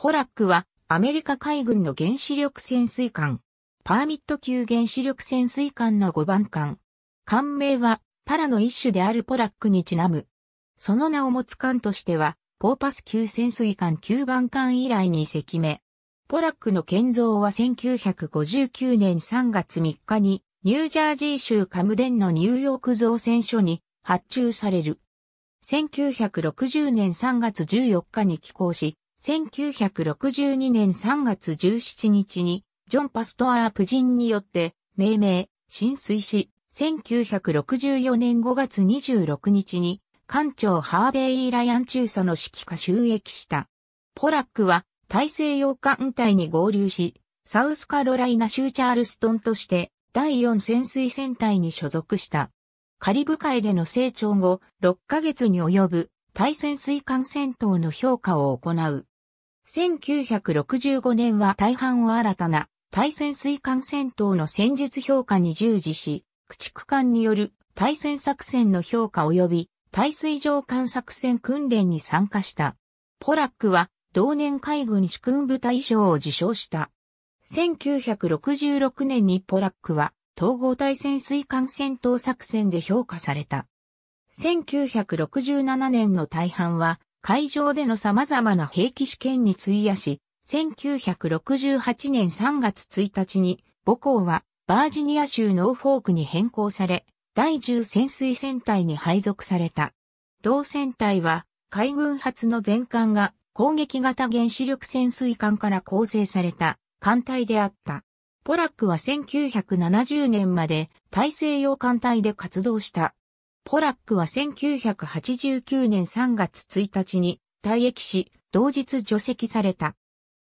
ポラックはアメリカ海軍の原子力潜水艦。パーミット級原子力潜水艦の5番艦。艦名はパラの一種であるポラックにちなむ。その名を持つ艦としては、ポーパス級潜水艦9番艦以来に隻目。ポラックの建造は1959年3月3日に、ニュージャージー州カムデンのニューヨーク造船所に発注される。1960年3月14日に寄港し、1962年3月17日に、ジョン・パストアー・プ人によって、命名、浸水し、1964年5月26日に、艦長ハーベイ・イ・ライアン中佐の指揮下収益した。ポラックは、大西洋艦隊に合流し、サウスカロライナ州チャールストンとして、第4潜水戦隊に所属した。カリブ海での成長後、6ヶ月に及ぶ対潜水艦戦闘の評価を行う。1965年は大半を新たな対潜水艦戦闘の戦術評価に従事し、駆逐艦による対戦作戦の評価及び対水上艦作戦訓練に参加した。ポラックは同年海軍主君部隊賞を受賞した。1966年にポラックは統合対潜水艦戦闘作戦で評価された。1967年の大半は会場での様々な兵器試験に費やし、1968年3月1日に母校はバージニア州ノーフォークに変更され、第10潜水戦隊に配属された。同戦隊は海軍発の全艦が攻撃型原子力潜水艦から構成された艦隊であった。ポラックは1970年まで大西洋艦隊で活動した。ポラックは1989年3月1日に退役し、同日除籍された。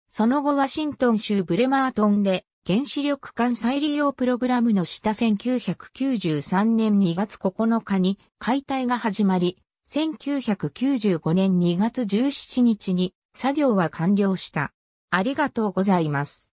その後ワシントン州ブレマートンで原子力艦再利用プログラムの下1993年2月9日に解体が始まり、1995年2月17日に作業は完了した。ありがとうございます。